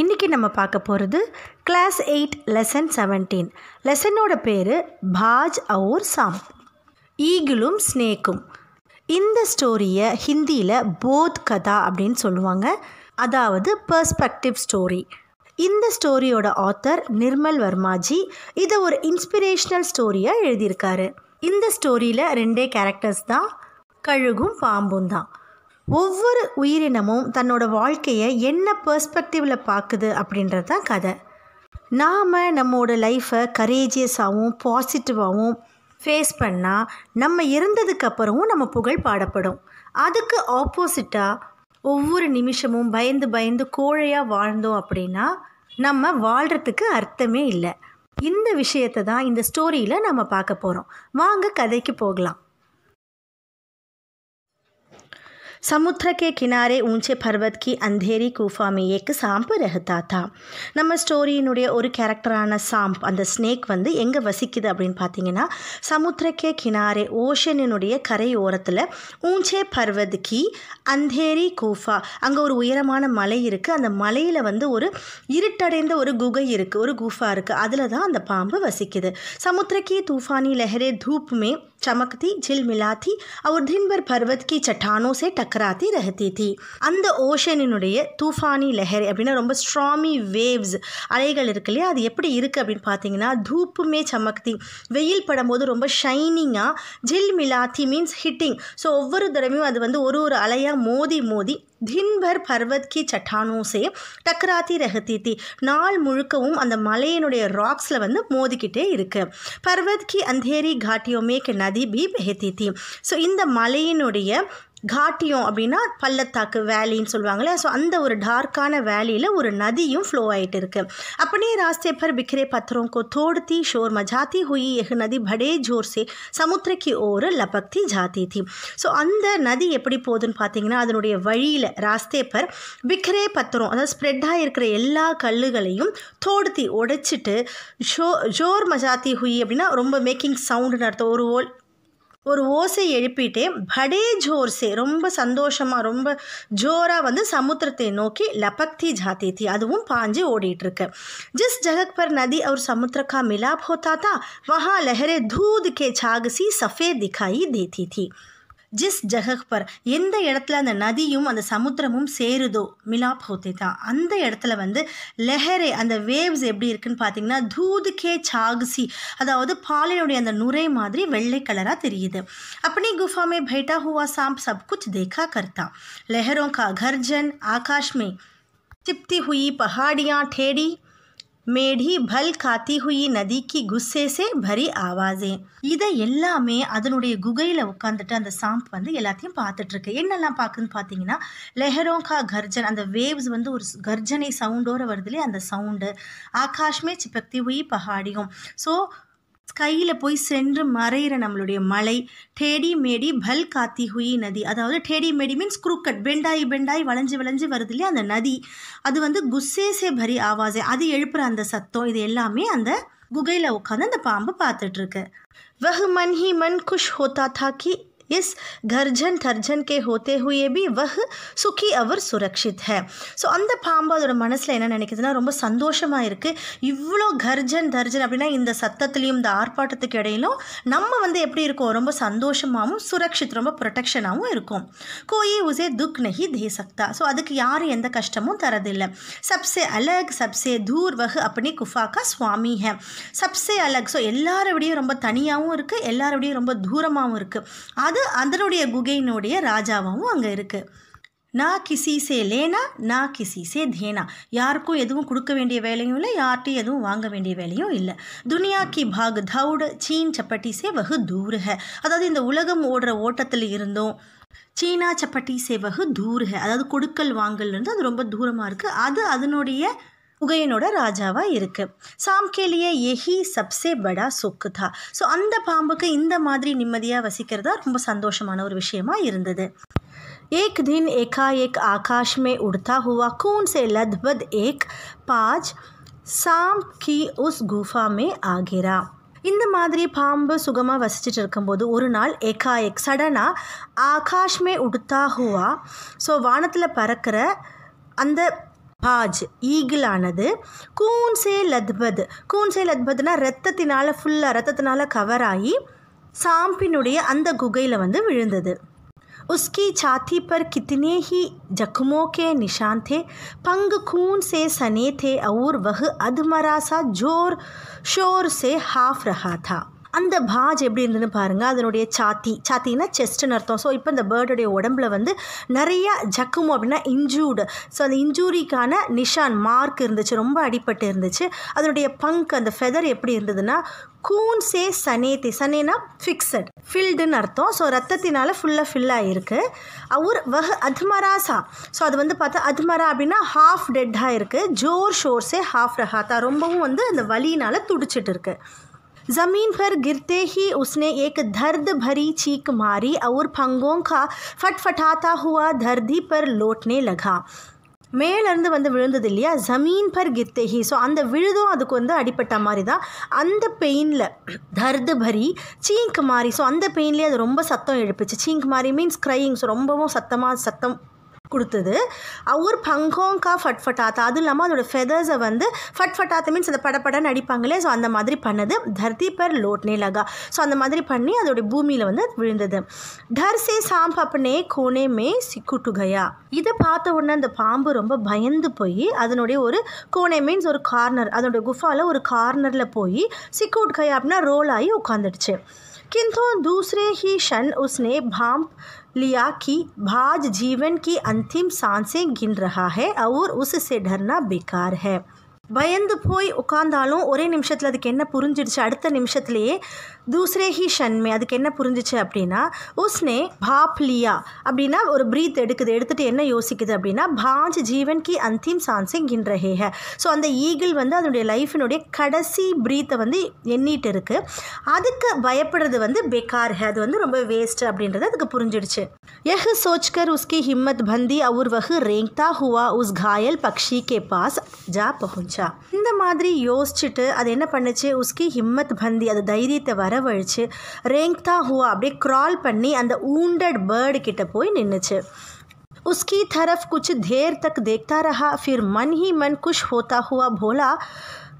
இன்றைக்கி நம்ம பார்க்க போகிறது கிளாஸ் எயிட் லெசன் செவன்டீன் லெசனோட பேர் பாஜ் அவுர் சாம் ஈகிளும் ஸ்னேக்கும் இந்த ஸ்டோரியை ஹிந்தியில் போத் கதா அப்படின்னு சொல்லுவாங்க அதாவது பர்ஸ்பெக்டிவ் ஸ்டோரி இந்த ஸ்டோரியோட ஆத்தர் நிர்மல் வர்மாஜி இதை ஒரு இன்ஸ்பிரேஷ்னல் ஸ்டோரியாக எழுதியிருக்காரு இந்த ஸ்டோரியில் ரெண்டே கேரக்டர்ஸ் தான் கழுகும் பாம்பும் தான் ஒவ்வொரு உயிரினமும் தன்னோட வாழ்க்கையை என்ன பெர்ஸ்பெக்டிவில் பார்க்குது அப்படின்றது தான் கதை நாம் நம்மோட லைஃப்பை கரேஜியஸாகவும் பாசிட்டிவாகவும் ஃபேஸ் பண்ணால் நம்ம இருந்ததுக்கு அப்புறமும் நம்ம புகழ் பாடப்படும் அதுக்கு ஆப்போசிட்டாக ஒவ்வொரு நிமிஷமும் பயந்து பயந்து கோழையாக வாழ்ந்தோம் அப்படின்னா நம்ம வாழ்கிறதுக்கு அர்த்தமே இல்லை இந்த விஷயத்தை தான் இந்த ஸ்டோரியில் நம்ம பார்க்க போகிறோம் வாங்க கதைக்கு போகலாம் समुद्र के किनारे ऊंचे पर्वत की अंधेरी गुफा में एक சாம்பு ரகத்தா தான் நம்ம ஸ்டோரியினுடைய ஒரு கேரக்டரான சாம்ப் அந்த ஸ்னேக் வந்து எங்கே வசிக்குது அப்படின்னு பார்த்தீங்கன்னா சமுத்திரக்கே கினாரே ஓஷனினுடைய கரை ஓரத்தில் ஊஞ்சே பர்வத் அந்தேரி கூஃபா அங்கே ஒரு உயரமான மலை இருக்குது அந்த மலையில் வந்து ஒரு இருட்டடைந்த ஒரு குகை இருக்குது ஒரு குஃபா இருக்குது அதில் தான் அந்த பாம்பு வசிக்குது சமுத்திரக்கே தூஃபானி லெஹரே தூப்புமே चमकती झिलमिलाती और दिन भर पर्वत की चट्टानों से टकराती रहती थी அந்த ஓஷனினுடைய தூஃபானி லெஹரி அப்படின்னா ரொம்ப ஸ்ட்ராமி வேவ்ஸ் அலைகள் இருக்கு இல்லையா அது எப்படி இருக்குது அப்படின்னு பார்த்தீங்கன்னா தூப்புமே சமக்தி வெயில் படும்போது ரொம்ப ஷைனிங்காக ஜில் மிலாத்தி மீன்ஸ் ஹிட்டிங் ஸோ ஒவ்வொரு தடவையும் அது வந்து ஒரு ஒரு அலையாக மோதி மோதி தின் பர் பர்வத்கி சட்டானும் சே से ரகத்தித்தி நாள் முழுக்கவும் அந்த மலையினுடைய ராக்ஸில் வந்து மோதிக்கிட்டே இருக்கு பர்வத்கி அந்தேரி காட்டியோமே நதி பி பெஹத்தி ஸோ இந்த மலையினுடைய காட்டியம் அப்படின்னா பள்ளத்தாக்கு வேலின்னு சொல்லுவாங்களே ஸோ அந்த ஒரு டார்க்கான வேலியில் ஒரு நதியும் ஃப்ளோ ஆகிட்டு இருக்கு அப்படியே ராஸ்தே பர் बिखरे பத்திரம் கோ தோடுத்தி ஷோர் मचाती हुई यह नदी बड़े जोर से समुद्र की ओर लपकती ஸோ அந்த நதி எப்படி போகுதுன்னு பார்த்தீங்கன்னா அதனுடைய வழியில் ராஸ்தே பர் பிக்ரே பத்திரம் அதாவது ஸ்ப்ரெட் ஆகிருக்கிற எல்லா கல்லுகளையும் தோடுத்தி உடைச்சிட்டு ஷோ ஜோர் மஜாத்தி ஹுயி அப்படின்னா ரொம்ப மேக்கிங் சவுண்டுன்னு அர்த்தம் ஒரு ஓல் ஒரு ஓசை எழுப்பிட்டே படையே जोर से ரொம்ப சந்தோஷமா ரொம்ப ஜோரா வந்து समुद्रத்தை நோக்கி लपकती जाती थी அதுவும் பாஞ்சு ஓடிட்டிருக்கு just జగகபர் नदी और समुद्र का मिलाप होता था वहां लहरें दूध के छाग सी सफेद दिखाई देती थी ஜிஸ் ஜகஹ் பர் எந்த இடத்துல அந்த நதியும் அந்த சமுத்திரமும் சேருதோ மிலாப் ஹோத்தே தான் அந்த இடத்துல வந்து லெஹரே அந்த வேவ்ஸ் எப்படி இருக்குன்னு பார்த்தீங்கன்னா தூது கே சாகுசி அதாவது பாலினுடைய அந்த நுரை மாதிரி வெள்ளை கலராக தெரியுது அப்படி குஃபாமே பைட்டா ஹுவா சாம் சப் குச் कुछ கர்த்தா லெஹரோ கா கர்ஜன் ஆகாஷ்மே आकाश ஹுயி பஹாடியா டேடி மேடி பல் காத்தி ஹுயி நதிக்கு குஸ்ஸேசே பரி ஆவாசே இதை எல்லாமே அதனுடைய குகையில் உட்காந்துட்டு அந்த சாம்ப் வந்து எல்லாத்தையும் பார்த்துட்ருக்கு என்னெல்லாம் பார்க்குன்னு பார்த்தீங்கன்னா லெஹரோங்கா கர்ஜன் அந்த வேவ்ஸ் வந்து ஒரு கர்ஜனை சவுண்டோடு வருதுலே அந்த சவுண்டு ஆகாஷ்மே சிப்பக்தி ஹுயி பஹாடியும் ஸோ ஸ்கையில் போய் சென்று மறையிற நம்மளுடைய மலை டேடி மேடி பல் காத்தி ஹுயி நதி அதாவது டேடி மேடி மீன்ஸ் குரூக்கட் பெண்டாய் பெண்டாய் வளைஞ்சு வளைஞ்சு வருது இல்லையா அந்த நதி அது வந்து குசேசே பரி ஆவாசே அது எழுப்புற அந்த சத்தம் இது எல்லாமே அந்த குகையில் உட்காந்து அந்த பாம்பு பார்த்துட்ருக்கு வஹ் மன் ஹி மன் குஷ் ஹோத்தா தாக்கி इस கர்ஜன் தர்ஜன் கே ஹோத்தே ஹுயே பி வஹ் சுகி அவர் சுரக்ஷித் ஹே ஸோ அந்த பாம்பு அதோட மனசில் என்ன நினைக்குதுன்னா ரொம்ப சந்தோஷமாக இருக்குது இவ்வளோ கர்ஜன் தர்ஜன் அப்படின்னா இந்த சத்தத்துலேயும் இந்த ஆர்ப்பாட்டத்துக்கு இடையிலும் நம்ம வந்து எப்படி இருக்கோம் ரொம்ப சந்தோஷமாகவும் சுரக்ஷித் ரொம்ப ப்ரொடெக்ஷனாகவும் இருக்கும் கோயி உசே துக் நஹி தே சக்தா ஸோ அதுக்கு யாரும் எந்த கஷ்டமும் தரதில்லை சப்சே அலக் சப்சே தூர் வகு அப்படி குஃபாக்கா சுவாமி ஹ சப்சே அலக் ஸோ எல்லாரோடையும் ரொம்ப தனியாகவும் இருக்குது எல்லாரோடையும் ரொம்ப தூரமாகவும் இருக்குது அது அதாவது அதனுடைய குகையினுடைய ராஜாவும் அங்கே இருக்குது நான் கிசிசே லேனா நா கிசிசே தேனா யாருக்கும் எதுவும் கொடுக்க வேண்டிய வேலையும் இல்லை யார்கிட்டையும் எதுவும் வாங்க வேண்டிய வேலையும் இல்லை துனியா கி பாக் தவுடு சீன் சப்பட்டி சே வகு தூருக அதாவது இந்த உலகம் ஓடுற ஓட்டத்தில் இருந்தும் சீனா சப்பட்டி வகு தூருக அதாவது கொடுக்கல் வாங்கல் இருந்து அது ரொம்ப தூரமாக இருக்குது அது அதனுடைய புகையினோட ராஜாவாக இருக்குது சாம்கேலிய எஹி சப்சே படா சொக்கு தா ஸோ அந்த பாம்புக்கு இந்த மாதிரி நிம்மதியாக வசிக்கிறதா ரொம்ப சந்தோஷமான ஒரு விஷயமா இருந்தது एक दिन ஏகா आकाश में उड़ता हुआ कून से लथबद एक पाज பாஜ் की उस गुफा में आ गिरा இந்த மாதிரி பாம்பு சுகமாக வசிச்சுட்டு இருக்கும்போது ஒரு நாள் ஏக்காயக் சடனாக ஆகாஷ்மே உடுத்தா ஹுவா ஸோ வானத்தில் பறக்கிற அந்த பாஜ் ஈகிளானது கூன்சே லத்பத் கூன்சே லத்பத்னா ரத்தத்தினால் ஃபுல்லாக ரத்தத்தினால் கவர் ஆகி சாம்பினுடைய அந்த குகையில் வந்து விழுந்தது உஸ்கி சாத்தி பர் कितने ஹி जख्मों கே निशान थे पंग खून से सने அவுர் और वह ஜோர் ஷோர் जोर शोर से அந்த பாஜ் எப்படி இருந்ததுன்னு பாருங்கள் அதனுடைய சாத்தி சாத்தினா செஸ்ட்டுன்னு அர்த்தம் ஸோ இப்போ இந்த பேர்டுடைய உடம்புல வந்து நிறைய ஜக்குமோ அப்படின்னா இன்ஜூர்டு ஸோ அந்த இன்ஜூரிக்கான நிஷான் மார்க் இருந்துச்சு ரொம்ப அடிப்பட்டு இருந்துச்சு அதனுடைய பங்க் அந்த ஃபெதர் எப்படி இருந்ததுன்னா கூன்சே சே சனேத்தி சனேனா ஃபிக்ஸட் ஃபில்டுன்னு அர்த்தம் ஸோ ரத்தத்தினால ஃபுல்லாக ஃபில்லாகிருக்கு இருக்குது அவர் வஹ் அத்மராசா ஸோ அது வந்து பார்த்தா அத்மரா அப்படின்னா ஹாஃப் டெட்டாக இருக்குது ஜோர் ஷோர்ஸே ஹாஃப் ரஹாத்தா ரொம்பவும் வந்து அந்த வலியினால் துடிச்சிட்டு இருக்குது ज़मीन पर गिरते ही उसने एक दर्द भरी चीख मारी और फंगों का फटफटाता हुआ धरती पर लौटने लगा மேலேருந்து வந்து விழுந்தது இல்லையா ஜமீன் பர் கித்தேஹி ஸோ அந்த விழுதும் அதுக்கு வந்து அடிப்பட்ட மாதிரி தான் அந்த பெயினில் தர்து பரி சீங்க் மாதிரி ஸோ அந்த பெயின்லேயே அது ரொம்ப சத்தம் எழுப்புச்சு சீங்க் மாதிரி மீன்ஸ் க்ரையிங் ஸோ ரொம்பவும் சத்தமாக சத்தம் கொடுத்தது அவர் பங்கோங்கா ஃபட் ஃபட்டாத்தா அதுவும் இல்லாமல் அதோட ஃபெதர்ஸை வந்து ஃபட் ஃபட்டாத்தா மீன்ஸ் அந்த படப்படம் நடிப்பாங்களே ஸோ அந்த மாதிரி பண்ணது தர்தி பர் லோட்னே லகா ஸோ அந்த மாதிரி பண்ணி அதோடைய பூமியில் வந்து விழுந்தது டர் சே சாம்ப் அப்பனே கோனே மே சிக்குட்டு கயா இதை பார்த்த உடனே அந்த பாம்பு ரொம்ப பயந்து போய் அதனுடைய ஒரு கோனே மீன்ஸ் ஒரு கார்னர் அதனுடைய குஃபாவில் ஒரு கார்னரில் போய் சிக்குட் கயா அப்படின்னா ரோல் ஆகி உட்காந்துடுச்சு கிந்தோ தூசரே ஹி ஷன் உஸ்னே பாம்ப் लिया कि भाज जीवन की अंतिम सांसें गिन रहा है और उससे डरना बेकार है பயந்து போய் உட்காந்தாலும் ஒரே நிமிஷத்தில் அதுக்கு என்ன புரிஞ்சிடுச்சு அடுத்த நிமிஷத்துலேயே தூசரே ஹி ஷன்மே அதுக்கு என்ன புரிஞ்சிச்சு அப்படின்னா உஸ்னே பாப் லியா அப்படின்னா ஒரு ப்ரீத் எடுக்குது எடுத்துகிட்டு என்ன யோசிக்குது அப்படின்னா பாஞ்ச் ஜீவன் கி அந்திம் சான்சிங் கின்ற ஹேஹ ஸோ அந்த ஈகிள் வந்து அதனுடைய லைஃபினுடைய கடைசி ப்ரீத்தை வந்து எண்ணிட்டு இருக்குது அதுக்கு பயப்படுறது வந்து பெக்கார் அது வந்து ரொம்ப வேஸ்ட் அப்படின்றது அதுக்கு புரிஞ்சிடுச்சு எஹ் சோச்கர் உஸ்கி ஹிம்மத் பந்தி அவர் வகு ரேங்தா ஹுவா உஸ் காயல் பக்ஷி கே பாஸ் ஜா பகுஞ்சா இந்த மாதிரி யோசிச்சுட்டு அது என்ன பண்ணுச்சு உஸ்கி ஹிம்மத் பந்தி அது தைரியத்தை வர வரவழைச்சு ரேங்க்தா ஹுவா அப்படியே க்ரால் பண்ணி அந்த ஊண்டட் பேர்டு கிட்ட போய் நின்றுச்சு उसकी तरफ कुछ देर तक देखता रहा फिर मन ही मन खुश होता हुआ बोला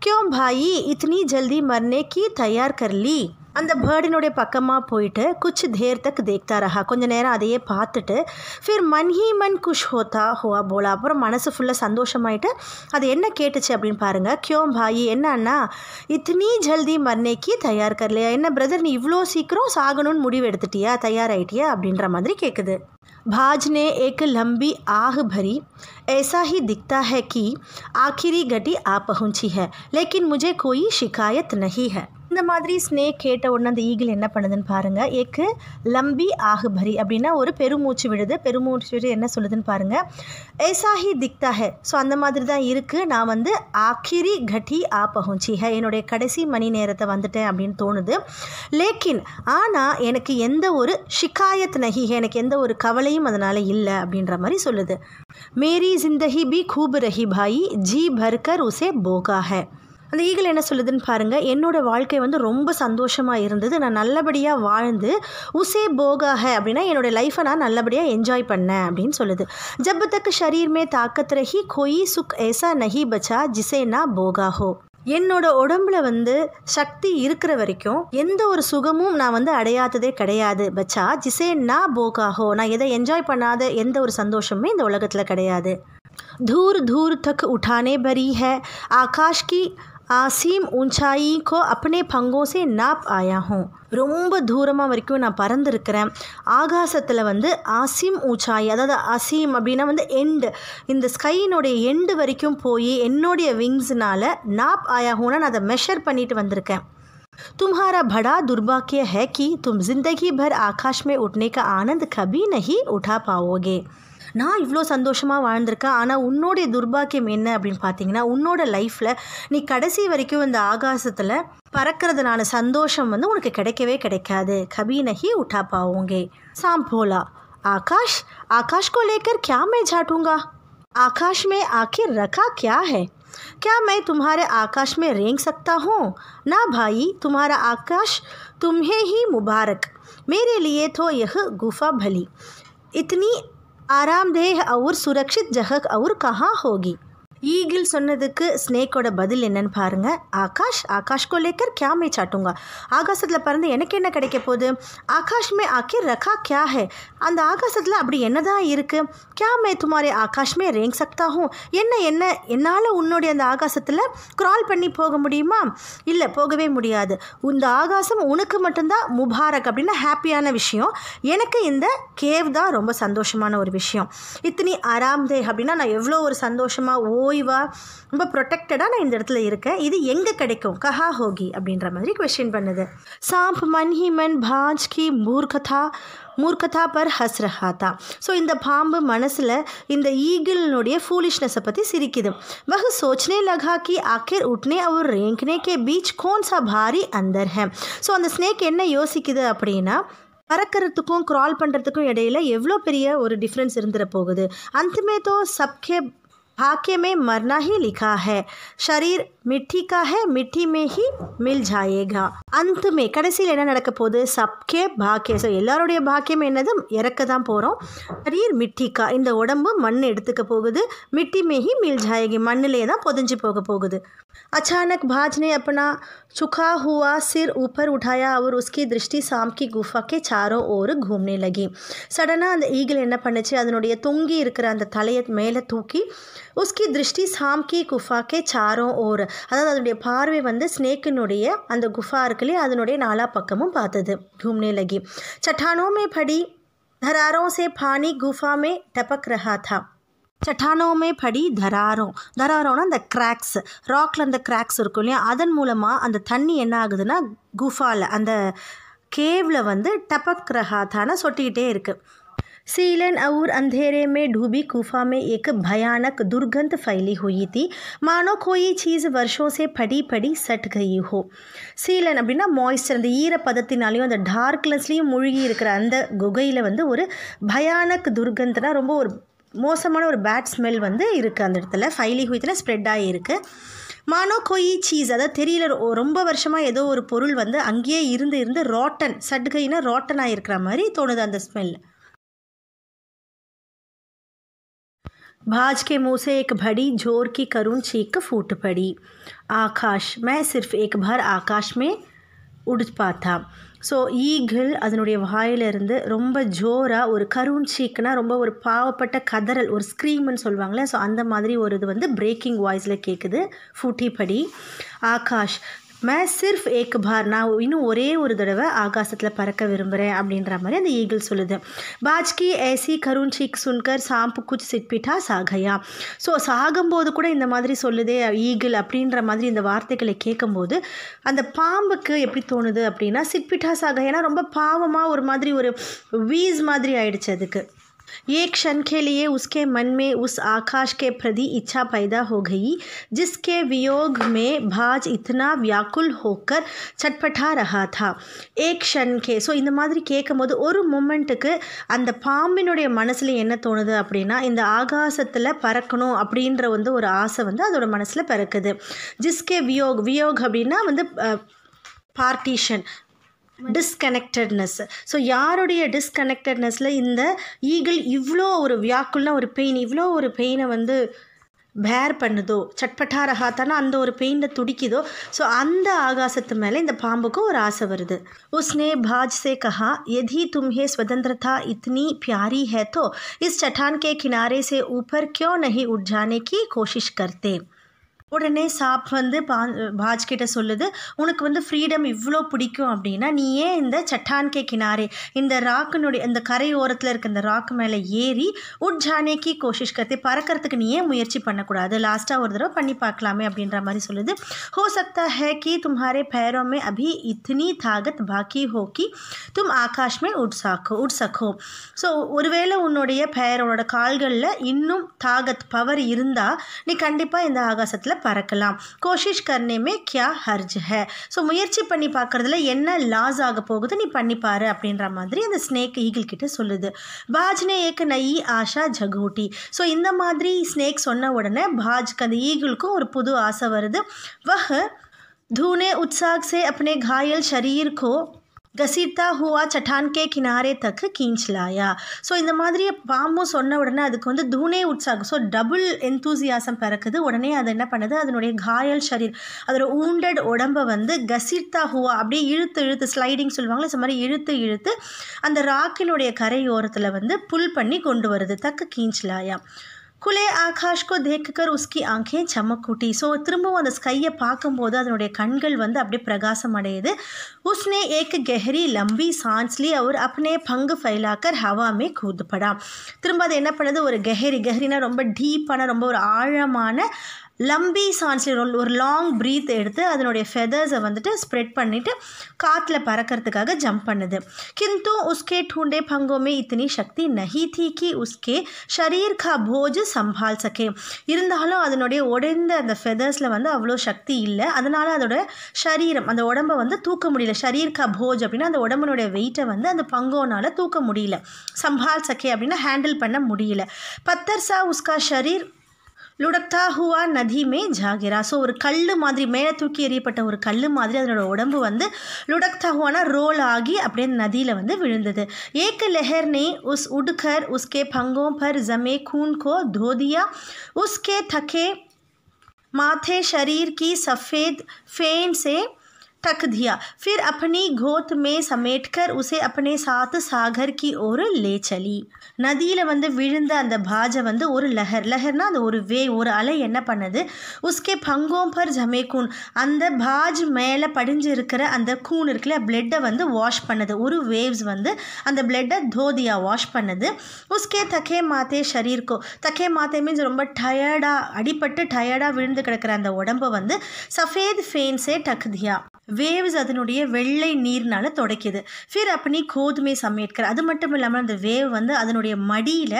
क्यों भाई इतनी जल्दी मरने की तैयार कर ली அந்த பற DINUDE பக்கமா போயிடுச்சு கொஞ்ச நேரத்துக்கு देखता रहा கொஞ்ச நேரம் அதையே பாத்துட்டு फिर मन ही मन குஷ होता हुआ बोला पर மனசு full சந்தோஷமா ஐட்ட அது என்ன கேட்டிச்சு அப்படிங்க பாருங்க க்யோம் भाई என்னன்னா இத்னி जल्दी मरने की तैयार कर ले ไอ னா பிரதர் நீ இவ்ளோ சீக்கிரம் சாகணும் முடிவு எடுத்துட்டியா தயாராயிட்டியா அப்படிங்க மாதிரி கேக்குது பாஜ் ਨੇ एक लंबी आह भरी ऐसा ही दिखता है कि आखिरी घटी आ पहुंची है लेकिन मुझे कोई शिकायत नहीं है இந்த மாதிரி ஸ்னேக் கேட்ட உடனே அந்த ஈகிள் என்ன பண்ணுதுன்னு பாருங்கள் எக்கு லம்பி ஆகுபரி அப்படின்னா ஒரு பெருமூச்சு விடுது பெருமூச்சு விடுது என்ன சொல்லுதுன்னு பாருங்கள் ஏசாஹி திக்தாக ஸோ அந்த மாதிரி தான் இருக்குது நான் வந்து ஆக்கிரி கட்டி ஆ பகுஞ்சி என்னுடைய கடைசி மணி நேரத்தை வந்துட்டேன் அப்படின்னு தோணுது லேக்கின் ஆனால் எனக்கு எந்த ஒரு ஷிகாயத் நகி எனக்கு எந்த ஒரு கவலையும் அதனால் இல்லை அப்படின்ற மாதிரி சொல்லுது மேரி ஜிந்தகி பி கூப் ரஹி பாயி ஜி பர்கர் உசே போகாக அந்த ஈகிள் என்ன சொல்லுதுன்னு பாருங்கள் என்னோடய வாழ்க்கை வந்து ரொம்ப சந்தோஷமாக இருந்தது நான் நல்லபடியாக வாழ்ந்து உசே போகாக அப்படின்னா என்னோடய லைஃப்பை நான் நல்லபடியாக என்ஜாய் பண்ணேன் அப்படின்னு சொல்லுது ஜப்பு தக்கு ஷரீர்மே தாக்கத் ரஹி கொய் சுக் ஏசா நஹி பச்சா ஜிசேனா போகாஹோ என்னோட உடம்புல வந்து சக்தி இருக்கிற வரைக்கும் எந்த ஒரு சுகமும் நான் வந்து அடையாததே கிடையாது பச்சா ஜிசே நா போகாஹோ நான் எதை என்ஜாய் பண்ணாத எந்த ஒரு சந்தோஷமே இந்த உலகத்தில் கிடையாது தூர் தூர் தக் உட்டானே பரி है आकाश ஆசீம் ऊंचाई को பங்கோசே நாப் ஆயாகும் ரொம்ப தூரமாக வரைக்கும் நான் பறந்துருக்கிறேன் ஆகாசத்தில் வந்து அசீம் ஊச்சாய் அதாவது அசீம் அப்படின்னா வந்து எண்டு இந்த ஸ்கையினுடைய எண்டு வரைக்கும் போய் என்னுடைய விங்ஸ்னால் நாப் ஆயாகும்னா நான் அதை மெஷர் பண்ணிட்டு வந்திருக்கேன் तुम्हारा बड़ा दुर्भाग्य है कि तुम जिंदगी भर आकाश में उठने का आनंद कभी नहीं उठा पाओगे நான் இவ்வளோ சந்தோஷமாக வாழ்ந்திருக்கேன் ஆனால் உன்னோடைய துர்பாக்கியம் என்ன அப்படின்னு பார்த்தீங்கன்னா உன்னோட லைஃப்பில் நீ கடைசி வரைக்கும் இந்த ஆகாசத்தில் பறக்கிறதுனான சந்தோஷம் வந்து உனக்கு கிடைக்கவே கிடைக்காது கபி நகி உட்டா பாவோங்கே சாம்போலா आकाश आकाश को लेकर क्या मैं झाटूंगा आकाश में आखिर रखा क्या है क्या मैं तुम्हारे आकाश में रेंग सकता हूँ ना भाई तुम्हारा आकाश तुम्हें ही मुबारक मेरे लिए तो यह गुफा भली इतनी आरामदेह और सुरक्षित जगह और कहाँ होगी ஈகிள் சொன்னதுக்கு ஸ்னேக்கோட பதில் என்னன்னு பாருங்கள் ஆகாஷ் ஆகாஷ் கோலேக்கர் लेकर சாட்டுங்க ஆகாசத்தில் பிறந்து எனக்கு என்ன கிடைக்க போகுது ஆகாஷ்மே ஆக்கி ஆக்கே ரக்கா கியா ஹே அந்த ஆகாசத்தில் அப்படி என்னதான் இருக்குது கியா துமாரே ஆகாஷ்மே ரேங் சக்தாகும் என்ன என்ன என்னால் உன்னுடைய அந்த ஆகாசத்தில் க்ரால் பண்ணி போக முடியுமா இல்லை போகவே முடியாது இந்த ஆகாசம் உனக்கு மட்டும்தான் முபாரக் அப்படின்னு ஹாப்பியான விஷயம் எனக்கு இந்த கேவ் தான் ரொம்ப சந்தோஷமான ஒரு விஷயம் இத்தனி ஆராம்தே அப்படின்னா நான் எவ்வளோ ஒரு சந்தோஷமாக ஓ போய் வா ரொம்ப ப்ரொடெக்டடாக நான் இந்த இடத்துல இருக்கேன் இது எங்கே கிடைக்கும் கஹா ஹோகி அப்படின்ற மாதிரி கொஷின் பண்ணுது சாம்ப் மன் ஹி மன் பாஜ் கி மூர்கதா மூர்க்கதா பர் ஹஸ்ரஹாத்தா ஸோ இந்த பாம்பு மனசில் இந்த ஈகிளினுடைய ஃபூலிஷ்னஸை பற்றி சிரிக்குது வகு சோச்சனே லகா கி ஆக்கிர் உட்னே அவர் ரேங்க்னே கே பீச் கோன் சா பாரி அந்தர் ஹே ஸோ அந்த ஸ்னேக் என்ன யோசிக்குது அப்படின்னா பறக்கிறதுக்கும் க்ரால் பண்ணுறதுக்கும் இடையில எவ்வளோ பெரிய ஒரு டிஃப்ரென்ஸ் இருந்துட போகுது அந்தமே தோ சப்கே भाग्य में मरना ही लिखा है शरीर மிட்டி காக மிட்டி மேகி மில் ஜாயேகா அந்தமே கடைசியில் என்ன நடக்க போகுது சப்கே பாக்கிய ஸோ எல்லாருடைய பாக்கியம் என்னது இறக்க தான் போகிறோம் சரீர் மிட்டிக்கா இந்த உடம்பு மண் எடுத்துக்க போகுது மிட்டி மேகி மில் ஜாயேகி மண்ணிலே தான் புதஞ்சு போக போகுது अचानक भाज ने अपना झुका हुआ सिर ऊपर उठाया और उसकी दृष्टि சாம் கி குஃபாக்கே சாரோ ஒரு கூம்னே லகி சடனாக அந்த ஈகிள் என்ன பண்ணுச்சு அதனுடைய தொங்கி இருக்கிற அந்த தலையை மேலே தூக்கி உஸ்கி திருஷ்டி சாம்கி குஃபாக்கே சாரோ ஓர் அதாவது அதனுடைய பார்வை வந்து ஸ்னேக்கினுடைய அந்த குஃபா இருக்குல்லையே அதனுடைய நாலா பக்கமும் பார்த்தது கூம்னே லகி சட்டானோமே படி தராரோ சே பானி குஃபாமே டபக் ரஹா தான் சட்டானோமே படி தராரோம் தராரோம்னா அந்த கிராக்ஸ் ராக்கில் அந்த கிராக்ஸ் இருக்கும் இல்லையா அதன் மூலமாக அந்த தண்ணி என்ன ஆகுதுன்னா குஃபாவில் அந்த கேவில் வந்து டபக் ரஹாத்தான சொட்டிக்கிட்டே இருக்குது சீலன் அவுர் அந்தேரேமே டூபி குஃபாமே ஏக் பயானக் துர்கந்த் ஃபைலி दुर्गंध தி हुई கோயி சீஸ் कोई படி படி சட் पड़ी ஹோ சீலன் அப்படின்னா மாய்ஸ்டர் அந்த ஈரப்பதத்தினாலையும் அந்த டார்க்னஸ்லேயும் மூழ்கி இருக்கிற அந்த குகையில் வந்து ஒரு பயானக் துர்கந்தனா ரொம்ப ஒரு மோசமான ஒரு பேட் ஸ்மெல் வந்து இருக்குது அந்த இடத்துல ஃபைலி ஹுயத்தில் ஸ்ப்ரெட் ஆகியிருக்கு கொயி சீஸ் அதாவது தெரியல ரொம்ப வருஷமாக ஏதோ ஒரு பொருள் வந்து அங்கேயே இருந்து இருந்து ராட்டன் சட்டுகைனா ராட்டன் ஆகிருக்கிற மாதிரி தோணுது அந்த ஸ்மெல் भाज के मुंह से एक भड़ी जोर की करुण चीख फूट पड़ी आकाश मैं सिर्फ एक भर आकाश में उड़ पाता ஸோ ஈகிள் அதனுடைய வாயிலிருந்து ரொம்ப ஜோராக ஒரு கருண் சீக்குனா ரொம்ப ஒரு பாவப்பட்ட கதறல் ஒரு ஸ்க்ரீம்னு சொல்லுவாங்களே ஸோ அந்த மாதிரி ஒரு இது வந்து பிரேக்கிங் வாய்ஸில் கேட்குது ஃபூட்டி படி ஆகாஷ் மே சிர்ஃப் ஏக் பார் நான் இன்னும் ஒரே ஒரு தடவை ஆகாசத்தில் பறக்க விரும்புகிறேன் அப்படின்ற மாதிரி அந்த ஈகிள் சொல்லுது பாஜ்கி ஏசி கருண் சீக் சுன்கர் சாம்பு குச் சிட்பிட்டா சாகையா ஸோ சாகும்போது கூட இந்த மாதிரி சொல்லுதே ஈகிள் அப்படின்ற மாதிரி இந்த வார்த்தைகளை கேட்கும்போது அந்த பாம்புக்கு எப்படி தோணுது அப்படின்னா சிட்பிட்டா சாகையானா ரொம்ப பாவமாக ஒரு மாதிரி ஒரு வீஸ் மாதிரி ஆயிடுச்சு அதுக்கு एक क्षण के लिए उसके मन में उस आकाश के प्रति इच्छा पैदा हो गई जिसके वियोग में भाज इतना व्याकुल होकर சட்பட்டா ரஹா தா ஏ க்ஷன் கே ஸோ இந்த மாதிரி கேட்கும் போது ஒரு மூமெண்ட்டுக்கு அந்த பாம்பினுடைய மனசில் என்ன தோணுது அப்படின்னா இந்த ஆகாசத்தில் பறக்கணும் அப்படின்ற வந்து ஒரு ஆசை வந்து அதோட மனசில் பறக்குது ஜிஸ்கே வியோக் வியோக் அப்படின்னா வந்து பார்ட்டிஷன் டிஸ்கனெக்டட்னஸ் ஸோ யாருடைய டிஸ்கனெக்டட்னஸில் இந்த ஈகிள் இவ்வளோ ஒரு வியாக்குள்ள ஒரு பெயின் இவ்வளோ ஒரு பெயினை வந்து பேர் பண்ணுதோ சட்பட்டாரகாத்தானா அந்த ஒரு பெயிண்டை துடிக்குதோ ஸோ அந்த ஆகாசத்து மேலே இந்த பாம்புக்கும் ஒரு ஆசை வருது உஸ்னே பாஜ் சே கஹா எதி தும்ஹே ஸ்வதந்திரதா இத்னி பியாரி ஹே தோ இஸ் சட்டான் கே கினாரே சே ஊப்பர் கியோ நஹி உட்ஜானே கி கோஷிஷ் கர்த்தேன் உடனே சாப் வந்து பா பாஜ் கிட்ட சொல்லுது உனக்கு வந்து ஃப்ரீடம் இவ்வளோ பிடிக்கும் அப்படின்னா நீ ஏன் இந்த சட்டான்கே கினாரே இந்த ராக்குனுடைய இந்த கரையோரத்தில் இருக்க இந்த ராக்கு மேலே ஏறி உட் ஜானேக்கி கோஷிஷ் கத்தி பறக்கிறதுக்கு நீ ஏன் முயற்சி பண்ணக்கூடாது லாஸ்ட்டாக ஒரு தடவை பண்ணி பார்க்கலாமே அப்படின்ற மாதிரி சொல்லுது ஹோ சக்தா ஹே கி தும்ஹாரே பேரோமே அபி இத்னி தாகத் பாக்கி ஹோக்கி தும் ஆகாஷ்மே உட் சாக்கோ உட் சக்கோ ஸோ ஒருவேளை உன்னுடைய பேரோட கால்களில் இன்னும் தாகத் பவர் இருந்தால் நீ கண்டிப்பாக இந்த ஆகாசத்தில் பறக்கலாம் கோஷிஷ் கர்னேமே கியா ஹர்ஜ் ஹே ஸோ முயற்சி பண்ணி பார்க்குறதுல என்ன லாஸ் ஆக போகுது நீ பண்ணிப்பாரு அப்படின்ற மாதிரி அந்த ஸ்னேக் ஈகிள் கிட்ட சொல்லுது பாஜ்னே ஏக்கு நயி ஆஷா ஜகூட்டி ஸோ இந்த மாதிரி ஸ்னேக் சொன்ன உடனே பாஜ்க்கு அந்த ஈகிளுக்கும் ஒரு புது ஆசை வருது வஹ தூனே உற்சாக்சே से अपने घायल घसीटता ஹுவா சட்டான்கே கினாரே தக்கு கீஞ்சிலாயா ஸோ இந்த மாதிரியே பாம்பு சொன்ன உடனே அதுக்கு வந்து தூணே உற்சாகம் ஸோ டபுள் எந்தூசியாசம் பிறக்குது உடனே அதை என்ன பண்ணுது அதனுடைய காயல் ஷரீர் அதோட ஊண்டட் உடம்பை வந்து கசீர்த்தா ஹுவா அப்படியே இழுத்து இழுத்து ஸ்லைடிங் சொல்லுவாங்களே இந்த மாதிரி இழுத்து இழுத்து அந்த ராக்கினுடைய கரையோரத்தில் வந்து புல் பண்ணி கொண்டு வருது தக்கு கீஞ்சிலாயா குலே ஆகாஷ்கோ தேக்கர் உஸ்கி ஆங்கே சமக் உட்டி ஸோ திரும்பவும் அந்த ஸ்கையை பார்க்கும்போது அதனுடைய கண்கள் வந்து அப்படியே பிரகாசம் அடையுது உஸ்னே ஏக் கெஹரி லம்பி சான்ஸ்லி அவர் அப்னே பங்கு ஃபைலாக்கர் ஹவாமே கூதுப்படாம் திரும்ப அதை என்ன பண்ணுது ஒரு கெஹரி கெஹரினா ரொம்ப டீப்பான ரொம்ப ஒரு ஆழமான லம்பி சான்ஸ்லி ரோல் ஒரு லாங் ப்ரீத் எடுத்து அதனுடைய ஃபெதர்ஸை வந்துட்டு ஸ்ப்ரெட் பண்ணிவிட்டு காற்றுல பறக்கிறதுக்காக ஜம்ப் பண்ணுது கிந்து உஸ்கே டூண்டே பங்கோமே இத்தனி சக்தி நகி தீக்கி உஸ்கே ஷரீர் கா போஜ் சம்பால் சக்கே இருந்தாலும் அதனுடைய உடைந்த அந்த ஃபெதர்ஸில் வந்து அவ்வளோ சக்தி இல்லை அதனால் அதோடய ஷரீரம் அந்த உடம்பை வந்து தூக்க முடியல ஷரீர் கா போஜ் அப்படின்னா அந்த உடம்புனுடைய வெயிட்டை வந்து அந்த பங்கோனால் தூக்க முடியல சம்பால் சக்கே அப்படின்னா ஹேண்டில் பண்ண முடியல பத்தர்சா உஸ்கா ஷரீர் लुडकथा हुआ नदी में झागिरास और कल्लू माधरी मेले टूकीएरीपटा और कल्लू माधरी ಅದರ ಒಡಂಬು ವಂದ लुडकಥವನ ರೋಲಾಗಿ ಅಬಡೆ ನದಿಯಲ ವಂದ ವಿಳಂದದ ಏಕ ಲಹರ್ ನೇ ಉಸ್ ಉಡ್ಖರ್ ಉಸ್ಕೆ ಫಂಗೋಂ ಫರ್ ಜಮೇ ಖೂನ್ ಕೋ ಧೋ دیا ಉಸ್ಕೆ ಥಖೇ ಮಾಥೇ ಶರೀರ ಕಿ सफೇದ್ ಫೇನ್ ಸೇ ढक दिया फिर अपनी गोत में समेटकर उसे अपने साथ सागर की ओर ले चली நதியில் வந்து விழுந்த அந்த பாஜை வந்து ஒரு லஹர் லஹர்னா அந்த ஒரு வே ஒரு அலை என்ன பண்ணுது உஸ்கே பங்கோம்பர் பர் ஜமேக்கூன் அந்த பாஜ் மேலே படிஞ்சிருக்கிற அந்த கூன் இருக்குல்ல பிளட்டை வந்து வாஷ் பண்ணுது ஒரு வேவ்ஸ் வந்து அந்த பிளட்டை தோதியாக வாஷ் பண்ணுது உஸ்கே தக்கே மாத்தே ஷரீர்க்கோ தக்கே மாத்தே மீன்ஸ் ரொம்ப டயர்டாக அடிபட்டு டயர்டாக விழுந்து கிடக்கிற அந்த உடம்பை வந்து சஃபேத் ஃபேன்ஸே டக்குதியா வேவ்ஸ் அதனுடைய வெள்ளை நீர்னால் துடைக்குது ஃபிர் நீ கோதுமை சமையற்கர் அது மட்டும் இல்லாமல் அந்த வேவ் வந்து அதனுடைய மடியில்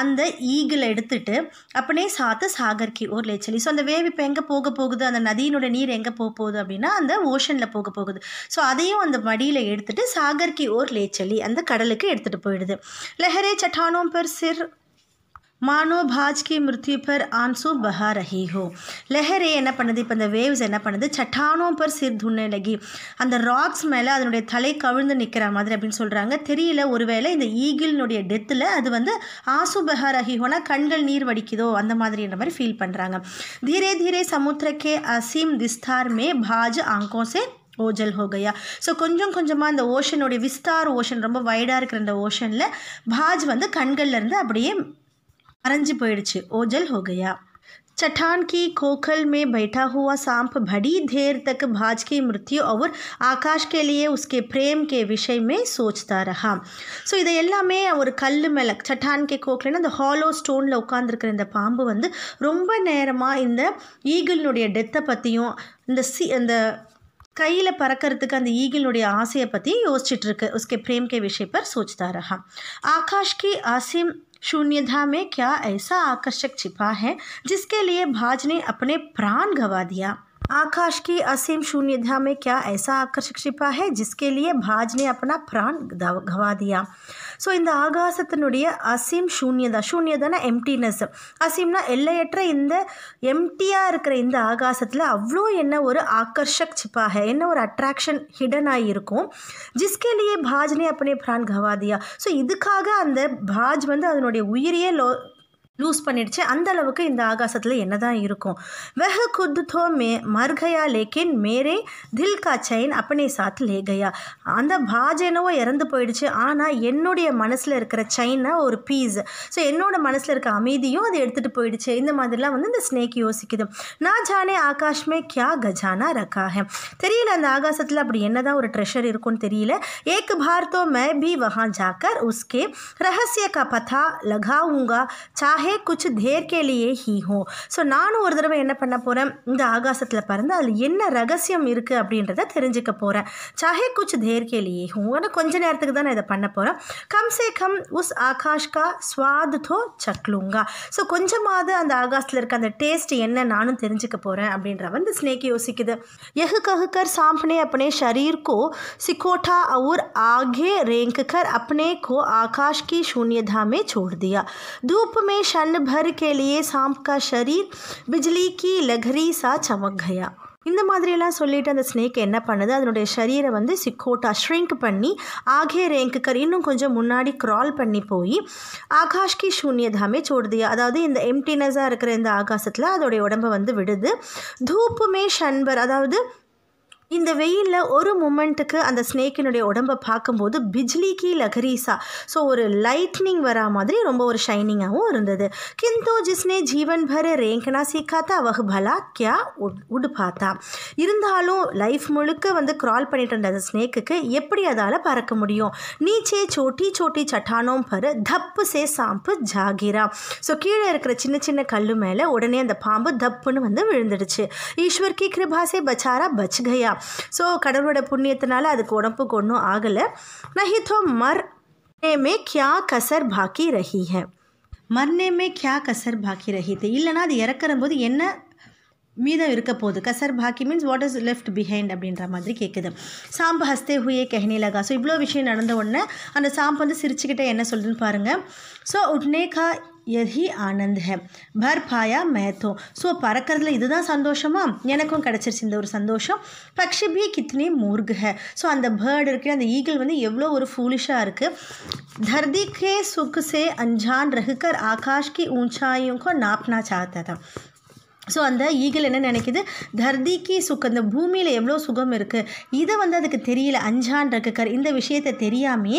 அந்த ஈகில் எடுத்துட்டு அப்படியே சாத்து சாகர்கி ஒரு லேச்சலி ஸோ அந்த வேவ் இப்போ எங்கே போக போகுது அந்த நதியினுடைய நீர் எங்கே போக போகுது அப்படின்னா அந்த ஓஷனில் போக போகுது ஸோ அதையும் அந்த மடியில் எடுத்துட்டு சாகர்கி ஓர் லேச்சலி அந்த கடலுக்கு எடுத்துகிட்டு போயிடுது லெஹரே சட்டானோம் பெர் சிர் மானோ பாஜ்கி மிருத்தி பர் ஆன்சு பஹா ரஹி ஹோ லெஹரே என்ன பண்ணுது இப்போ இந்த வேவ்ஸ் என்ன பண்ணுது சட்டானோ பர் சிர் துண்ணே லகி அந்த ராக்ஸ் மேலே அதனுடைய தலை கவிழ்ந்து நிற்கிற மாதிரி அப்படின்னு சொல்கிறாங்க தெரியல ஒருவேளை இந்த ஈகிளினுடைய டெத்தில் அது வந்து ஆசு பஹா ரஹி ஹோனா கண்கள் நீர் வடிக்குதோ அந்த மாதிரின்ற மாதிரி ஃபீல் பண்ணுறாங்க தீரே தீரே சமுத்திரக்கே அசீம் திஸ்தார் மே பாஜ் ஆங்கோசே ஓஜல் ஹோகையா ஸோ கொஞ்சம் கொஞ்சமாக அந்த ஓஷனுடைய விஸ்தார் ஓஷன் ரொம்ப வைடாக இருக்கிற அந்த ஓஷனில் பாஜ் வந்து கண்கள்லேருந்து அப்படியே अरंज पेड़ ओझल हो गया चट्टान की खोखल में बैठा हुआ सांप बड़ी देर तक भाज की मृत्यु और आकाश के लिए उसके प्रेम के विषय में सोचता रहा ஸோ இதை எல்லாமே ஒரு கல் மேலே சட்டான்கே கோக்கில் அந்த ஹாலோ ஸ்டோனில் உட்காந்துருக்கிற இந்த பாம்பு வந்து ரொம்ப நேரமாக இந்த ஈகிளினுடைய டெத்தை பற்றியும் இந்த சி அந்த கையில் பறக்கிறதுக்கு அந்த ईगलனுடைய ஆசையை பற்றி யோசிச்சுட்டு இருக்கு उसके प्रेम के विषय पर सोचता रहा आकाश की आसिम शून्यधा में क्या ऐसा आकर्षक छिपा है जिसके लिए भाज ने अपने प्राण गंवा दिया आकाश की असीम शून्यधा में क्या ऐसा आकर्षक छिपा है जिसके लिए भाज ने अपना प्राण गवा दिया ஸோ இந்த ஆகாசத்தினுடைய அசீம் சூன்யதா சூன்யதானா எம்டினஸ் அசீம்னா எல்லையற்ற இந்த எம்டியாக இருக்கிற இந்த ஆகாசத்தில் அவ்வளோ என்ன ஒரு ஆக்கர்ஷக் சிப்பாக என்ன ஒரு அட்ராக்ஷன் ஹிடனாக இருக்கும் ஜிஸ்கேலியே பாஜ்னே அப்பனே பிரான் கவாதியா ஸோ இதுக்காக அந்த பாஜ் வந்து அதனுடைய உயிரியே லோ லூஸ் பண்ணிடுச்சு அந்த அளவுக்கு இந்த ஆகாசத்தில் என்ன தான் இருக்கும் வெஹ குத்துத்தோ மே மர்கயா லேக்கின் மேரே தில் கா செயின் அப்பனே சாத் லே கயா அந்த பாஜேனவோ இறந்து போயிடுச்சு ஆனால் என்னுடைய மனசில் இருக்கிற செயினை ஒரு பீஸ் ஸோ என்னோட மனசில் இருக்க அமைதியும் அதை எடுத்துகிட்டு போயிடுச்சு இந்த மாதிரிலாம் வந்து இந்த ஸ்னேக் யோசிக்குது நான் ஜானே ஆகாஷ்மே கியா கஜானா ரக்காக தெரியல அந்த ஆகாசத்தில் அப்படி என்னதான் ஒரு ட்ரெஷர் இருக்கும்னு தெரியல ஏக் பார்த்தோ மே பி வஹான் ஜாக்கர் உஸ்கே ரகசிய கபதா பதா லகாவுங்கா சாஹ் चाहे कुछ देर के ஸோ நானும் ஒரு தடவை என்ன பண்ண போகிறேன் இந்த ஆகாசத்தில் பறந்து அதில் என்ன ரகசியம் இருக்குது அப்படின்றத தெரிஞ்சுக்க போகிறேன் சாஹே குச் தேர் கே ஆனால் கொஞ்ச நேரத்துக்கு தான் நான் இதை பண்ண போகிறேன் கம்சே கம் உஸ் ஆகாஷ்கா கா தோ சக்லுங்கா ஸோ கொஞ்சமாவது அந்த ஆகாசத்தில் இருக்க அந்த டேஸ்ட் என்ன நானும் தெரிஞ்சுக்க போகிறேன் அப்படின்ற வந்து ஸ்னேக் யோசிக்குது எஹு கஹு கர் சாம்பனே அப்பனே शरीर சிக்கோட்டா அவுர் ஆகே आगे रेंक कर अपने को आकाश சோடுதியா शून्यधा में क्षण भर के लिए सांप का शरीर बिजली की लघरी सा चमक गया இந்த மாதிரியெல்லாம் சொல்லிவிட்டு அந்த ஸ்னேக் என்ன பண்ணுது அதனுடைய சரீரை வந்து சிக்கோட்டா ஷ்ரிங்க் பண்ணி ஆகே ரேங்குக்கர் இன்னும் கொஞ்சம் முன்னாடி க்ரால் பண்ணி போய் ஆகாஷ்கி சூன்யதாமே சோடுதியா அதாவது இந்த எம்டினஸாக இருக்கிற இந்த ஆகாசத்தில் அதோடைய உடம்பை வந்து விடுது தூப்புமே ஷன்பர் அதாவது இந்த வெயிலில் ஒரு மூமெண்ட்டுக்கு அந்த ஸ்னேக்கினுடைய உடம்பை பார்க்கும்போது பிஜ்லி கி லகரீசா ஸோ ஒரு லைட்னிங் வரா மாதிரி ரொம்ப ஒரு ஷைனிங்காகவும் இருந்தது கிந்து ஜிஸ்னே ஜீவன் பர ரேங்கனா சீக்காத்தா அவகு பலா கியா உடு பார்த்தா இருந்தாலும் லைஃப் முழுக்க வந்து க்ரால் பண்ணிட்டு இருந்த அந்த ஸ்னேக்குக்கு எப்படி அதால் பறக்க முடியும் நீச்சே சோட்டி சோட்டி சட்டானோம் பரு தப்பு சே சாம்பு ஜாகிரா ஸோ கீழே இருக்கிற சின்ன சின்ன கல்லு மேலே உடனே அந்த பாம்பு தப்புன்னு வந்து விழுந்துடுச்சு ஈஸ்வர் கி கிருபாசே பச்சாரா பச் கயா ஸோ கடவுளோட புண்ணியத்தினால அதுக்கு உடம்புக்கு ஒன்றும் ஆகலை நஹிதோ மர் மே கியா கசர் பாக்கி ரஹி ஹே கியா கசர் பாக்கி ரஹி இல்லைனா அது இறக்குற போது என்ன மீதம் இருக்க போகுது கசர் பாக்கி means what is left behind அப்படின்ற மாதிரி கேட்குது சாம்பு ஹஸ்தே ஹுயே கஹனே லகா ஸோ இவ்வளோ விஷயம் நடந்த உடனே அந்த சாம்பு வந்து சிரிச்சுக்கிட்டே என்ன சொல்லுதுன்னு பாருங்கள் ஸோ உட்னேகா यही आनंद है भर पाया मैं तो। सो पारक इतना सन्ोषमा कड़चिचर और भी कितनी मूर्ग है सो अंत अगल वो एव्लो फूलिशा धरती के सुख से अंजान रहकर आकाश की ऊंचाइयों को नापना चाहता था ஸோ அந்த ஈகிள் என்ன நினைக்குது தர்திக்கு சுக்கம் இந்த பூமியில் எவ்வளோ சுகம் இருக்குது இதை வந்து அதுக்கு தெரியல அஞ்சான்றது கர் இந்த விஷயத்தை தெரியாமே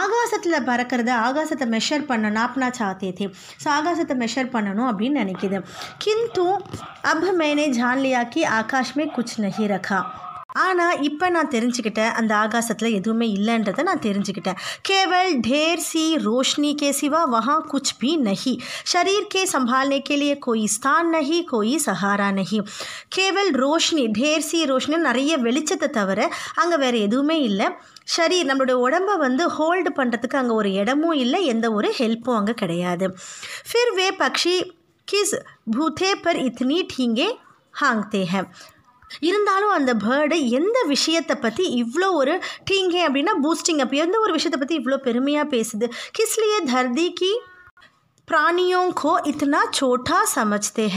ஆகாசத்தில் பறக்கிறத ஆகாசத்தை மெஷர் பண்ண நாப்னா சாத்தே தே ஸோ ஆகாசத்தை மெஷர் பண்ணணும் அப்படின்னு நினைக்கிது கிந்தும் அப் மேனே ஜான்லியாக்கி ஆகாஷ்மே குச் நஹி ரகா ஆனால் இப்போ நான் தெரிஞ்சுக்கிட்டேன் அந்த ஆகாசத்தில் எதுவுமே இல்லைன்றதை நான் தெரிஞ்சுக்கிட்டேன் கேவல் டேர் சி ரோஷினி கே சிவா வஹா குச் பி நஹி ஷரீர் கே संभालने के लिए कोई स्थान नहीं कोई सहारा नहीं केवल रोशनी ढेर सी நிறைய வெளிச்சத்தை தவிர அங்கே வேறு எதுவுமே இல்லை சரி நம்மளுடைய உடம்பை வந்து ஹோல்டு பண்ணுறதுக்கு அங்கே ஒரு இடமும் இல்லை எந்த ஒரு ஹெல்ப்பும் அங்கே கிடையாது ஃபிர் வே பக்ஷி கிஸ் பூத்தே பர் இத்னி டீங்கே ஹாங்தே இருந்தாலும் அந்த பேர்டு எந்த விஷயத்தை பற்றி இவ்வளோ ஒரு டீங்கே அப்படின்னா பூஸ்டிங் அப்போ எந்த ஒரு விஷயத்தை பற்றி இவ்வளோ பெருமையாக பேசுது கிஸ்லியே தர்தி கி பிராணியோங்கோ இத்தனா சோட்டா சமைச்சதே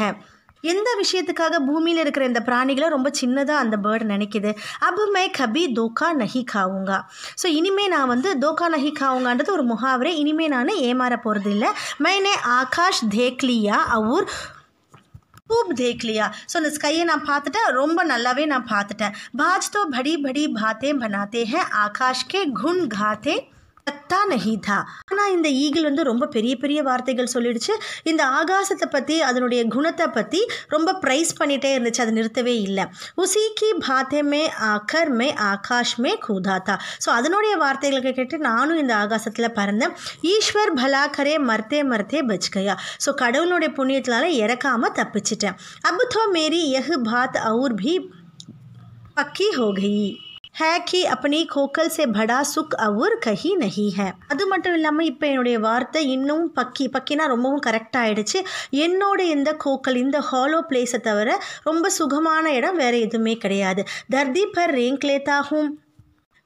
எந்த விஷயத்துக்காக பூமியில் இருக்கிற இந்த பிராணிகளை ரொம்ப சின்னதாக அந்த பேர்டு நினைக்கிது அப் கபி தோக்கா நஹி காவுங்கா ஸோ இனிமேல் நான் வந்து தோக்கா நஹி காவுங்கான்றது ஒரு முகாவரே இனிமேல் நான் ஏமாற போகிறது இல்லை மைனே ஆகாஷ் தேக்லியா அவுர் खूब देख लिया सो निस्काइए ना पातटे रोम नल्लावे ना पातटे भाज तो बड़ी बड़ी भाते बनाते हैं आकाश के घुन घाते தத்தா நஹிதா ஆனால் இந்த ஈகிள் வந்து ரொம்ப பெரிய பெரிய வார்த்தைகள் சொல்லிடுச்சு இந்த ஆகாசத்தை பற்றி அதனுடைய குணத்தை பற்றி ரொம்ப ப்ரைஸ் பண்ணிகிட்டே இருந்துச்சு அதை நிறுத்தவே இல்லை உசிக்கி பாத்தேமே அகர்மே ஆகாஷ்மே கூதாத்தா ஸோ அதனுடைய வார்த்தைகளை கேட்டு நானும் இந்த ஆகாசத்தில் பறந்தேன் ஈஸ்வர் பலாக்கரே மர்த்தே மர்த்தே பச்கயா ஸோ கடவுளுடைய புண்ணியத்தினால இறக்காமல் தப்பிச்சிட்டேன் அபுத்தோ மேரி எஹ் பாத் அவுர் பி பக்கி ஹோகி ஹேக்கி அப்படி கோக்கல் சே படா சுக் அவுர் கஹி நஹி ஹே அது மட்டும் இல்லாமல் இப்போ என்னுடைய வார்த்தை இன்னும் பக்கி பக்கினா ரொம்பவும் கரெக்டாக ஆயிடுச்சு என்னோட இந்த கோக்கல் இந்த ஹாலோ பிளேஸை தவிர ரொம்ப சுகமான இடம் வேறு எதுவுமே கிடையாது தர்தி பர் ரேங்க்லேத்தாகும்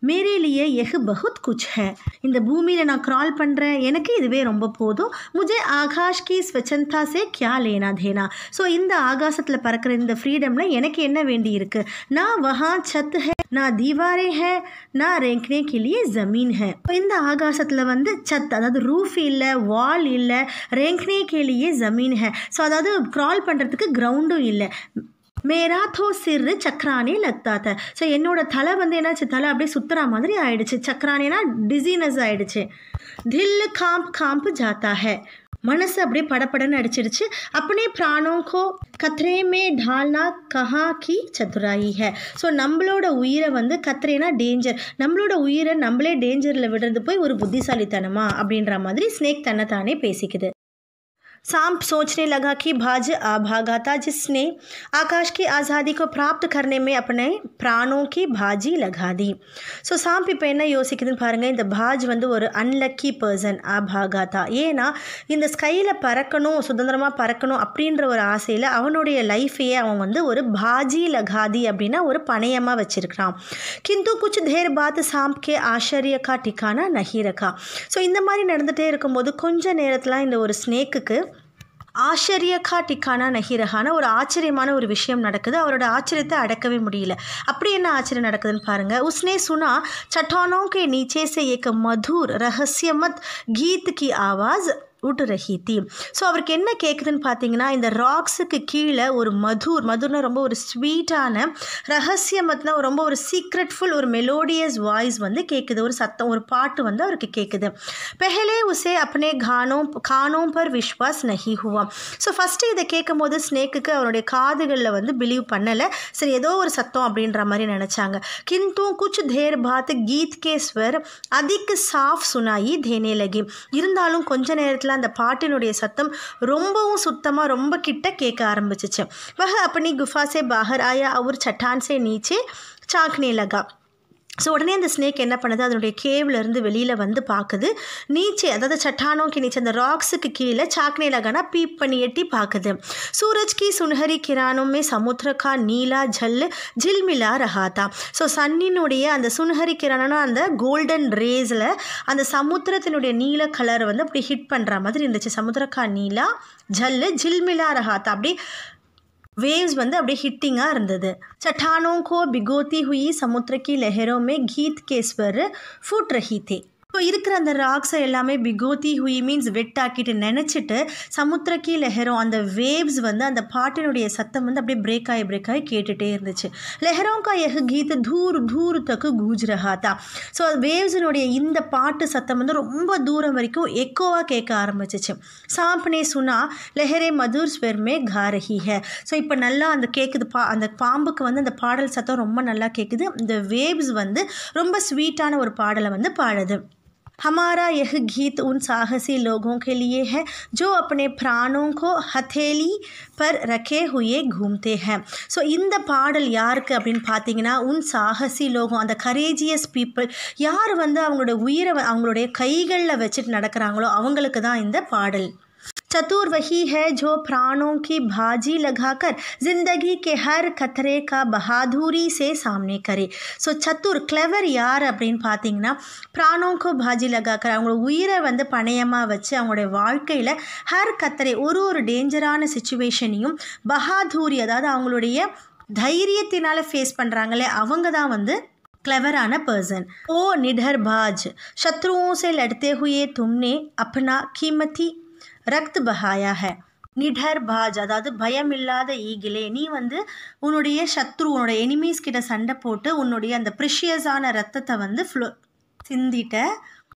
மேரேலியே लिए பகுத் குச் ஹே இந்த பூமியில் நான் க்ரால் பண்ணுறேன் எனக்கு இதுவே ரொம்ப போதும் முஜே ஆகாஷ் கி ஸ்வச்சந்தா சே கியா லேனா தேனா ஸோ இந்த ஆகாசத்தில் பறக்கிற இந்த ஃப்ரீடமில் எனக்கு என்ன வேண்டி இருக்குது நான் வஹா சத் ஹே நான் தீவாரே ஹே நான் ரேங்க்னே கிளியே ஜமீன் ஹே இந்த ஆகாசத்தில் வந்து சத் அதாவது ரூஃப் இல்லை வால் இல்லை ரேங்க்னே கிளியே ஜமீன் ஹே ஸோ அதாவது க்ரால் பண்ணுறதுக்கு கிரவுண்டும் இல்லை மேரா சிறு சக்ரானே லக்தா த ஸோ என்னோட தலை வந்து என்னாச்சு தலை அப்படியே சுற்றுற மாதிரி ஆயிடுச்சு சக்ரானேனா டிசீனஸ் ஆயிடுச்சு தில்லு காம்ப் காம்ப் ஜாத்தாக மனசு அப்படியே படப்படன்னு அடிச்சிருச்சு அப்படியே प्राणों को கத்ரே மே டால்னா கஹா கி சதுராயி ஹ ஸோ நம்மளோட உயிரை வந்து கத்ரேனா டேஞ்சர் நம்மளோட உயிரை நம்மளே டேஞ்சரில் விடுறது போய் ஒரு புத்திசாலித்தனமா அப்படின்ற மாதிரி ஸ்னேக் தன்னைத்தானே பேசிக்குது सांप सोचने लगा कि भाज आभागाता जिसने आकाश की आज़ादी को प्राप्त करने में अपने பிராணோம் கி பாஜி லகாதி ஸோ சாம்பி இப்போ என்ன யோசிக்குதுன்னு பாருங்கள் இந்த பாஜ் வந்து ஒரு அன்லக்கி பர்சன் ஆபாகாதா ஏன்னா இந்த ஸ்கையில் பறக்கணும் சுதந்திரமாக பறக்கணும் அப்படின்ற ஒரு ஆசையில் அவனுடைய லைஃபையே அவன் வந்து ஒரு பாஜி லகாதி அப்படின்னா ஒரு பணையமாக வச்சுருக்கிறான் கிந்து குச்சு தேர் பாத் சாம்ப் கே ஆச்சரியக்கா டிக்கானா நஹீரக்கா ஸோ இந்த மாதிரி நடந்துகிட்டே இருக்கும்போது கொஞ்சம் நேரத்தில் இந்த ஒரு ஸ்னேக்குக்கு ஆச்சரியக்கா டிக்கானா நகிரகான ஒரு ஆச்சரியமான ஒரு விஷயம் நடக்குது அவரோட ஆச்சரியத்தை அடக்கவே முடியல அப்படி என்ன ஆச்சரியம் நடக்குதுன்னு பாருங்கள் உஸ்னே சுனா சட்டானோங்கே நீச்சே சே மதுர் ரகசியமத் கீத் கி ஆவாஸ் ஊட்டுரஹீத்தி ஸோ அவருக்கு என்ன கேட்குதுன்னு பார்த்தீங்கன்னா இந்த ராக்ஸுக்கு கீழே ஒரு மதுர் மதுர்னா ரொம்ப ஒரு ஸ்வீட்டான ரகசியமத்னா ரொம்ப ஒரு சீக்ரெட்ஃபுல் ஒரு மெலோடியஸ் வாய்ஸ் வந்து கேட்குது ஒரு சத்தம் ஒரு பாட்டு வந்து அவருக்கு கேட்குது பெஹலே உசே அப்னே கானோம் கானோம் பர் விஸ்வாஸ் நஹி ஹுவா ஸோ ஃபஸ்ட்டு இதை கேட்கும் போது ஸ்னேக்குக்கு அவருடைய காதுகளில் வந்து பிலீவ் பண்ணலை சரி ஏதோ ஒரு சத்தம் அப்படின்ற மாதிரி நினச்சாங்க கிந்தும் குச் தேர் பாத் கீத் கேஸ்வர் அதிக அதிக்கு சாஃப் சுனாயி தேனே லகி இருந்தாலும் கொஞ்ச நேரத்தில் அந்த பாட்டினுடைய சத்தம் ரொம்பவும் சுத்தமாக ரொம்ப கிட்ட கேட்க ஆரம்பிச்சிச்சு வஹ அப்படி குஃபாசே பாகர் ஆயா அவர் சட்டான்சே நீச்சே சாக்னே லகா ஸோ உடனே அந்த ஸ்னேக் என்ன பண்ணுது அதனுடைய கேவ்லேருந்து வெளியில் வந்து பார்க்குது நீச்சே அதாவது சட்டானோக்கி நீச்சே அந்த ராக்ஸுக்கு கீழே சாக்னே லகானா பீப் பண்ணி எட்டி பார்க்குது சூரஜ் கி சுன்ஹரி கிரானுமே சமுத்திரக்கா நீலா ஜல் ஜில்மிலா ரஹாத்தா ஸோ சன்னினுடைய அந்த சுன்ஹரி கிரானும் அந்த கோல்டன் ரேஸில் அந்த சமுத்திரத்தினுடைய நீல கலர் வந்து அப்படி ஹிட் பண்ணுற மாதிரி இருந்துச்சு சமுத்திரக்கா நீலா ஜல் ஜில்மிலா ரஹாத்தா அப்படி வேவ்ஸ் வந்து அப்படியே ஹிட்டிங்காக இருந்தது சட்டானோங்கோ பிகோத்தி ஹுயி சமுத்திரக்கி லெஹரோமே கீத் கேஸ்வர் ஃபுட் ரஹி ஸோ இருக்கிற அந்த ராக்ஸை எல்லாமே பிகோத்தி ஹுயி மீன்ஸ் வெட்டாக்கிட்டு நினச்சிட்டு சமுத்திரக்கி லெஹரோ அந்த வேவ்ஸ் வந்து அந்த பாட்டினுடைய சத்தம் வந்து அப்படியே பிரேக் ஆகி பிரேக் ஆகி கேட்டுகிட்டே இருந்துச்சு லெஹரோங்கா எஹு கீத் தூர் தூர் தக்கு கூஜ்ரஹா தான் ஸோ வேவ்ஸினுடைய இந்த பாட்டு சத்தம் வந்து ரொம்ப தூரம் வரைக்கும் எக்கோவாக கேட்க ஆரம்பிச்சிச்சு சாம்பனே சுனா லெஹரே மதுர் ஸ்வெர்மே காரஹி ஹே ஸோ இப்போ நல்லா அந்த கேட்குது பா அந்த பாம்புக்கு வந்து அந்த பாடல் சத்தம் ரொம்ப நல்லா கேட்குது இந்த வேவ்ஸ் வந்து ரொம்ப ஸ்வீட்டான ஒரு பாடலை வந்து பாடுது हमारा यह गीत उन साहसी लोगों के लिए है जो अपने प्राणों को हथेली पर रखे हुए घूमते हैं ஸோ இந்த பாடல் யாருக்கு அப்படின்னு பார்த்தீங்கன்னா உன் சாகசி லோகம் அந்த கரேஜியஸ் பீப்புள் யார் வந்து அவங்களோட உயிரை அவங்களுடைய கைகளில் வச்சுட்டு நடக்கிறாங்களோ அவங்களுக்கு தான் இந்த பாடல் चतुर है जो प्राणों की भाजी लगाकर जिंदगी के हर खतरे का बहादुरी से सामने करे ஸோ சத்துர் கிளவர் யார் அப்படின்னு பார்த்தீங்கன்னா பிராணோக்கோ பாஜி லகாக்கர் அவங்களோட உயிரை வந்து பணையமாக வச்சு அவங்களுடைய வாழ்க்கையில் ஹர் கத்தரை ஒரு ஒரு டேஞ்சரான சுச்சுவேஷனையும் பஹாதூரி அதாவது அவங்களுடைய தைரியத்தினால் ஃபேஸ் பண்ணுறாங்களே அவங்க தான் வந்து क्लेवराना பர்சன் ஓ निडर பாஜ் சத்ருவோ से लड़ते हुए तुमने अपना कीमती रक्त बहाय निडर बाजाद भयमे उन्न शुन एनिमी संड उन्न अशियसान रो सिंद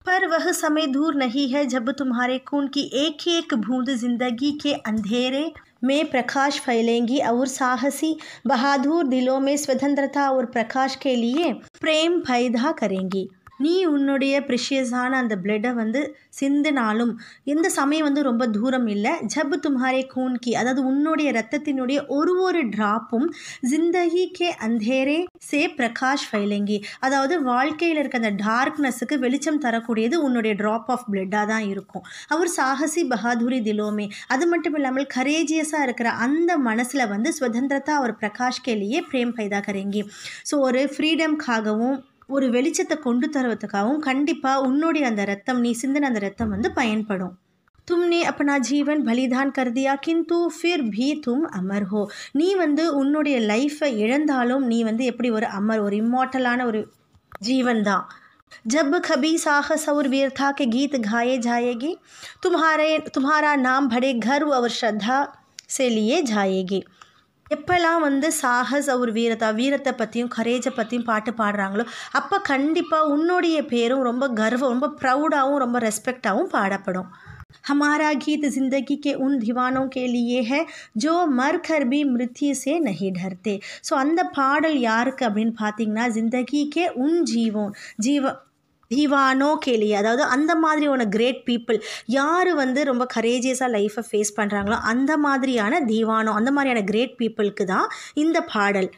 पर वह समय दूर नहीं है जब तुम्हारे खून की एक ही एक बूंद जिंदगी के अंधेरे में प्रकाश फैलेंगी और साहसी बहादुर दिलों में स्वतंत्रता और प्रकाश के लिए प्रेम पैदा करेंगी நீ உன்னுடைய ப்ரிஷியஸான அந்த பிளட்டை வந்து சிந்தினாலும் இந்த சமயம் வந்து ரொம்ப தூரம் இல்லை ஜப் தும்ஹாரே கூன் கி அதாவது உன்னுடைய ரத்தத்தினுடைய ஒரு ஒரு ட்ராப்பும் ஜிந்தகி கே அந்தேரே சே பிரகாஷ் ஃபைலங்கி அதாவது வாழ்க்கையில் இருக்க அந்த டார்க்னஸுக்கு வெளிச்சம் தரக்கூடியது உன்னுடைய ட்ராப் ஆஃப் பிளட்டாக தான் இருக்கும் அவர் சாகசி பகாதுரி திலோமே அது மட்டும் இல்லாமல் கரேஜியஸாக இருக்கிற அந்த மனசில் வந்து சுதந்திரத்தை அவர் பிரகாஷ்கேலேயே பிரேம் பைதாக்கிறேங்கி ஸோ ஒரு ஃப்ரீடம்காகவும் ஒரு வெளிச்சத்தை கொண்டு தருவதுக்காகவும் கண்டிப்பாக உன்னுடைய அந்த ரத்தம் நீ சிந்தின அந்த ரத்தம் வந்து பயன்படும் தும்னே அப்பனா ஜீவன் பலிதான் கருதியா கிந்து ஃபிர் பி தும் அமர் ஹோ நீ வந்து உன்னுடைய லைஃப்பை இழந்தாலும் நீ வந்து எப்படி ஒரு அமர் ஒரு இம்மார்ட்டலான ஒரு ஜீவன் தான் ஜப் கபி साह சவுர் வீர்தா கே கீத் காயே ஜாயேகி तुम्हारे तुम्हारा நாம் படே கர்வ் அவர் ஸ்ரத்தா செலியே ஜாயேகி எப்போல்லாம் வந்து சாகஸ் அவர் வீரத்தை வீரத்தை பற்றியும் கரேஜை பற்றியும் பாட்டு பாடுறாங்களோ அப்போ கண்டிப்பாக உன்னுடைய பேரும் ரொம்ப கர்வம் ரொம்ப ப்ரௌடாகவும் ரொம்ப ரெஸ்பெக்டாகவும் பாடப்படும் ஹமாரா கீத் ஜிந்தகி கே உன் திவானோ கேலியே लिए है மர் கர்பி மிருத்யுசே நகி டர்த்தே ஸோ அந்த பாடல் யாருக்கு அப்படின்னு பார்த்தீங்கன்னா ஜிந்தகிக்கே உன் ஜீவம் ஜீவ தீவானோ கேலி அதாவது அந்த மாதிரியான கிரேட் பீப்புள் யார் வந்து ரொம்ப கரேஜியஸாக லைஃப்பை ஃபேஸ் பண்ணுறாங்களோ அந்த மாதிரியான தீவானோ அந்த மாதிரியான கிரேட் பீப்புளுக்கு தான் இந்த பாடல்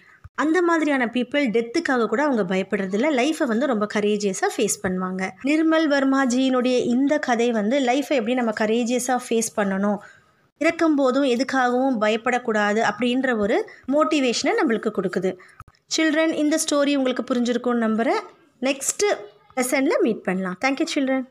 அந்த மாதிரியான பீப்புள் டெத்துக்காக கூட அவங்க பயப்படுறதில்ல லைஃப்பை வந்து ரொம்ப கரேஜியஸாக ஃபேஸ் பண்ணுவாங்க நிர்மல் வர்மாஜியினுடைய இந்த கதை வந்து லைஃப்பை எப்படி நம்ம கரேஜியஸாக ஃபேஸ் பண்ணணும் இறக்கும் போதும் எதுக்காகவும் பயப்படக்கூடாது அப்படின்ற ஒரு மோட்டிவேஷனை நம்மளுக்கு கொடுக்குது சில்ட்ரன் இந்த ஸ்டோரி உங்களுக்கு புரிஞ்சிருக்கும்னு நம்புகிறேன் நெக்ஸ்ட்டு லெசனில் மீட் பண்ணலாம் தேங்க்யூ சில்ட்ரன்